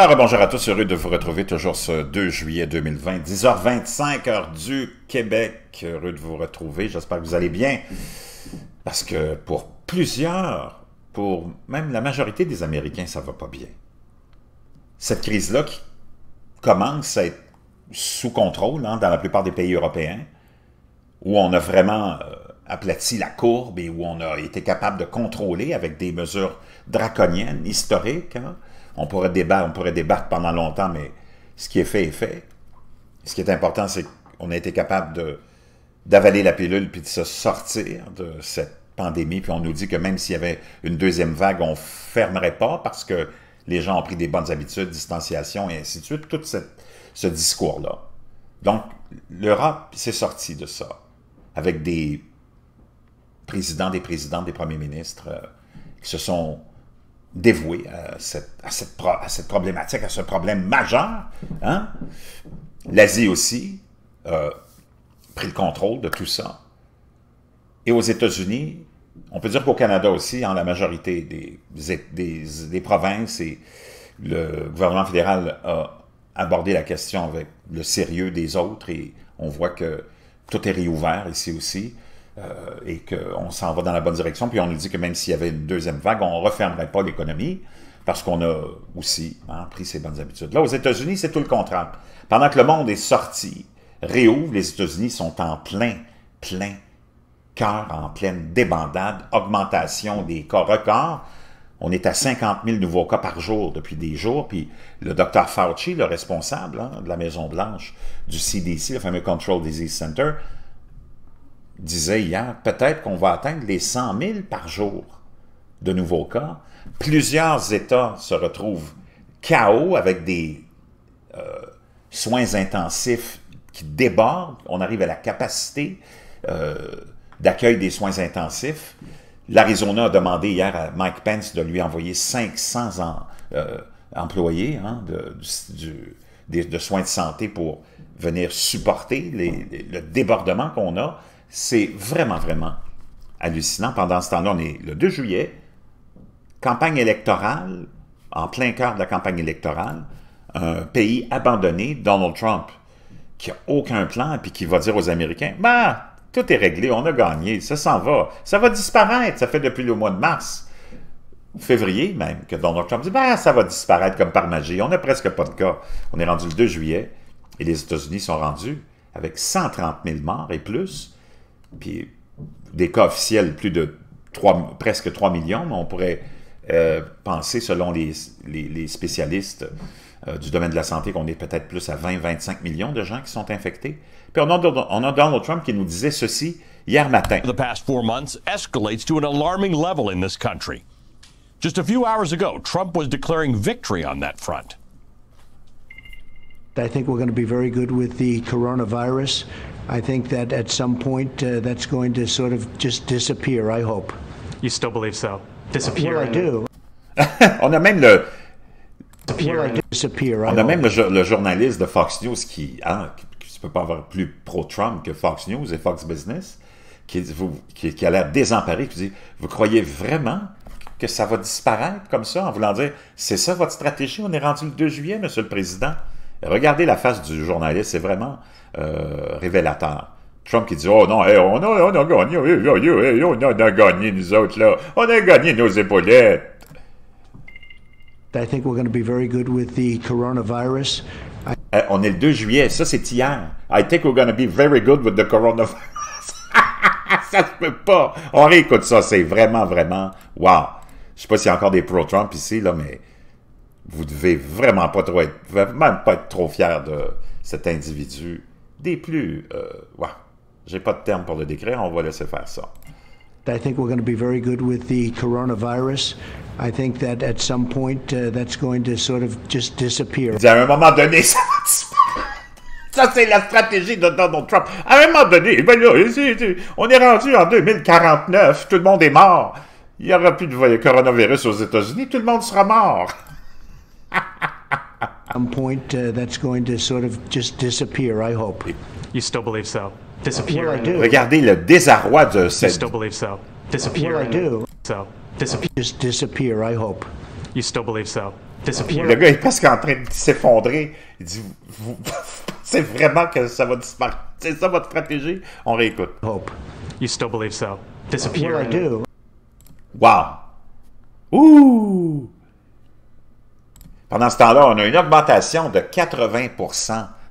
Alors, bonjour à tous, heureux de vous retrouver toujours ce 2 juillet 2020, 10h25, heure du Québec. Heureux de vous retrouver, j'espère que vous allez bien. Parce que pour plusieurs, pour même la majorité des Américains, ça va pas bien. Cette crise-là qui commence à être sous contrôle hein, dans la plupart des pays européens, où on a vraiment euh, aplati la courbe et où on a été capable de contrôler avec des mesures draconiennes, historiques, hein, on pourrait débattre, on pourrait débattre pendant longtemps, mais ce qui est fait est fait. Ce qui est important, c'est qu'on a été capable d'avaler la pilule puis de se sortir de cette pandémie. Puis on nous dit que même s'il y avait une deuxième vague, on fermerait pas parce que les gens ont pris des bonnes habitudes, distanciation et ainsi de suite. Tout ce discours-là. Donc, l'Europe s'est sortie de ça avec des présidents, des présidents, des premiers ministres euh, qui se sont dévoué à cette, problématique, à ce problème majeur. Hein? L'Asie aussi a euh, pris le contrôle de tout ça. Et aux États-Unis, on peut dire qu'au Canada aussi, en la majorité des, des, provinces, et le gouvernement fédéral a abordé la question avec le sérieux des autres et on voit que tout est réouvert ici aussi. Euh, et qu'on s'en va dans la bonne direction. Puis on nous dit que même s'il y avait une deuxième vague, on ne refermerait pas l'économie parce qu'on a aussi hein, pris ses bonnes habitudes. Là, aux États-Unis, c'est tout le contraire. Pendant que le monde est sorti, réouvre, les États-Unis sont en plein, plein cœur, en pleine débandade, augmentation des cas records. On est à 50 000 nouveaux cas par jour depuis des jours. Puis le docteur Fauci, le responsable hein, de la Maison-Blanche, du CDC, le fameux Control Disease Center, disait hier, peut-être qu'on va atteindre les 100 000 par jour de nouveaux cas. Plusieurs États se retrouvent chaos avec des euh, soins intensifs qui débordent. On arrive à la capacité euh, d'accueil des soins intensifs. L'Arizona a demandé hier à Mike Pence de lui envoyer 500 euh, employés hein, de, soins de santé pour venir supporter le débordement qu'on a. C'est vraiment, vraiment hallucinant. Pendant ce temps-là, on est le 2 juillet, campagne électorale, en plein cœur de la campagne électorale, un pays abandonné, Donald Trump, qui n'a aucun plan, puis qui va dire aux Américains, bah, tout est réglé, on a gagné, ça s'en va, ça va disparaître, ça fait depuis le mois de mars, février même, que Donald Trump dit, bah, ça va disparaître comme par magie, on n'a presque pas de cas. On est rendu le 2 juillet, et les États-Unis sont rendus avec 130 000 morts et plus, puis des cas officiels, plus de 3, presque 3 millions, mais on pourrait euh, penser, selon les, les, les spécialistes euh, du domaine de la santé, qu'on est peut-être plus à 20-25 millions de gens qui sont infectés. Puis on a, on a Donald Trump qui nous disait ceci hier matin. The past four months escalates to an alarming level in this country. Just a few hours ago, Trump was declaring victory on that front. I think we're going to be very good with the coronavirus. I think that at point uh, that's going to sort of just disappear, I hope. You still On a même le... On a même le, journaliste de Fox News qui, hein, qui, tu peux pas avoir plus pro-Trump que Fox News et Fox Business, qui, vous, qui, a l'air désemparé, qui dit Vous croyez vraiment que ça va disparaître comme ça, en voulant dire C'est ça votre stratégie, on est rendu le 2 juillet, Monsieur le Président Regardez la face du journaliste, c'est vraiment euh, révélateur. Trump qui dit « Oh non, on, a, on, a, gagné, on a gagné nous autres là, on a gagné nos épaulettes. » euh, on est le 2 juillet, ça c'est hier. I think we're going to be very good with the coronavirus. ça se peut pas. On réécoute ça, c'est vraiment, vraiment, wow. Je sais pas s'il y a encore des pro-Trump ici, là, mais vous devez vraiment pas trop être, vraiment pas être trop fier de cet individu des plus. Euh, J'ai pas de terme pour le décrire, on va laisser faire ça. I think we're going to be very good with the coronavirus. I think that at some point uh, that's going to sort of just disappear. À un moment donné, ça va disparaître. Ça, c'est la stratégie de Donald Trump. À un moment donné, ben là, on est rendu en 2049, tout le monde est mort. Il n'y aura plus de coronavirus aux États-Unis, tout le monde sera mort. some point, uh, that's going to sort of just disappear, I hope. You still believe so? Disappear. Well, I do. Regardez le désarroi de cette. You still believe so? Disappear. Well, I do. So disappear. Just disappear, I hope. You still believe so? Disappear. Le gars est presque en train de s'effondrer. Il dit vous, pensez vraiment que ça va disparaître C'est ça votre stratégie On réécoute. Hope. You still believe so? Disappear. Well, I do. Wow. Ouh pendant ce temps-là, on a une augmentation de 80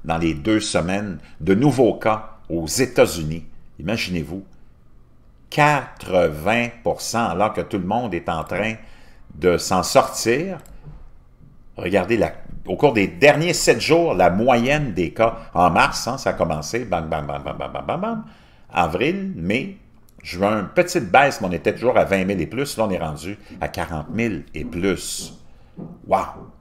dans les deux semaines de nouveaux cas aux États-Unis. Imaginez-vous, 80 alors que tout le monde est en train de s'en sortir. Regardez, au cours des derniers sept jours, la moyenne des cas en mars, hein, ça a commencé, bam, bam, bam, bam, bam, bam, bam, avril, mai, juin, petite baisse, mais on était toujours à 20 000 et plus. Là, on est rendu à 40 000 et plus. Wow!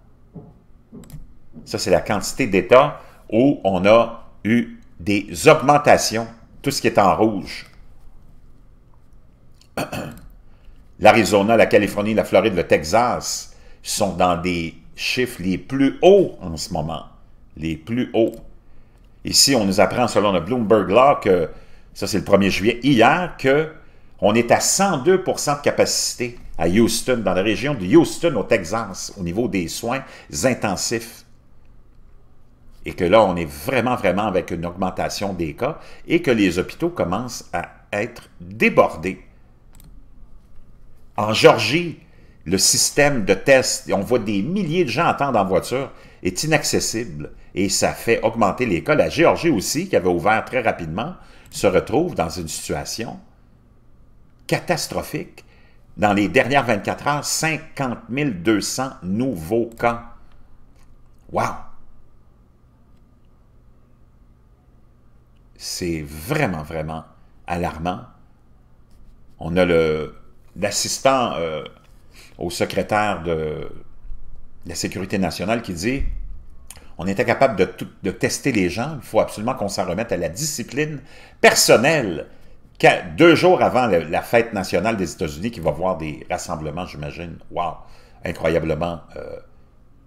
Ça, c'est la quantité d'États où on a eu des augmentations, tout ce qui est en rouge. L'Arizona, la Californie, la Floride, le Texas sont dans des chiffres les plus hauts en ce moment. Les plus hauts. Ici, on nous apprend, selon le Bloomberg Law, que, ça c'est le 1er juillet, hier, que on est à 102 de capacité à Houston, dans la région de Houston, au Texas, au niveau des soins intensifs. Et que là, on est vraiment, vraiment avec une augmentation des cas et que les hôpitaux commencent à être débordés. En Géorgie, le système de tests, on voit des milliers de gens attendre en voiture, est inaccessible et ça fait augmenter les cas. La Géorgie aussi, qui avait ouvert très rapidement, se retrouve dans une situation catastrophique dans les dernières 24 heures, 50 200 nouveaux cas. Wow! C'est vraiment, vraiment alarmant. On a l'assistant euh, au secrétaire de la Sécurité nationale qui dit on était capable de, de tester les gens, il faut absolument qu'on s'en remette à la discipline personnelle deux jours avant la, fête nationale des États-Unis, qui va voir des rassemblements, j'imagine, wow, incroyablement euh,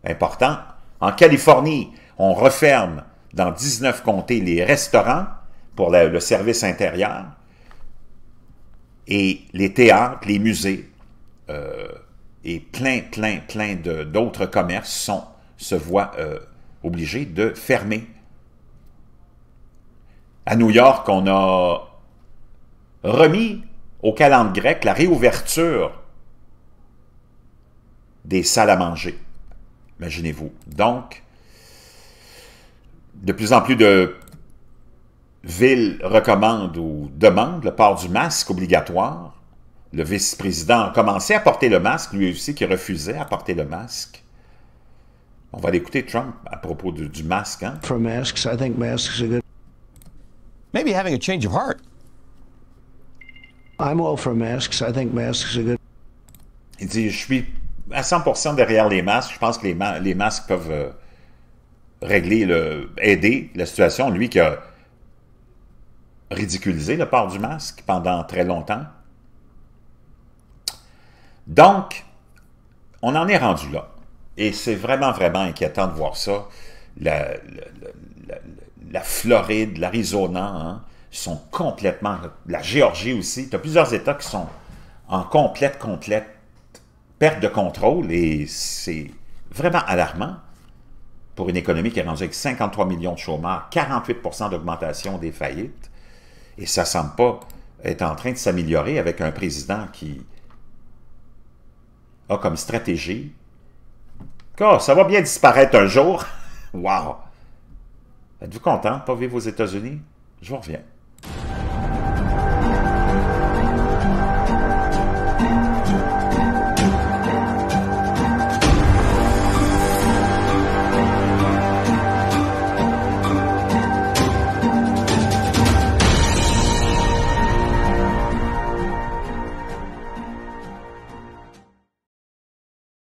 importants. En Californie, on referme dans 19 comtés les restaurants pour le service intérieur et les théâtres, les musées euh, et plein, plein, plein d'autres commerces sont, se voient euh, obligés de fermer. À New York, on a remis au calendrier grec la réouverture des salles à manger. Imaginez-vous. Donc, de plus en plus de villes recommandent ou demandent le port du masque obligatoire. Le vice-président a commencé à porter le masque, lui aussi qui refusait à porter le masque. On va l'écouter Trump à propos du masque. Hein? For masks, I think masks are a change il dit, je suis à 100% derrière les masques. Je pense que les, les masques peuvent euh, régler, le, aider la situation. Lui qui a ridiculisé le port du masque pendant très longtemps. Donc, on en est rendu là. Et c'est vraiment, vraiment inquiétant de voir ça. La, la Floride, l'Arizona, hein sont complètement... La Géorgie aussi. Tu as plusieurs États qui sont en complète, complète perte de contrôle et c'est vraiment alarmant pour une économie qui est rendue avec 53 millions de chômeurs, 48 d'augmentation des faillites et ça ne semble pas être en train de s'améliorer avec un président qui a comme stratégie oh, ça va bien disparaître un jour. wow! Êtes-vous content de pas vivre aux États-Unis? Je vous reviens.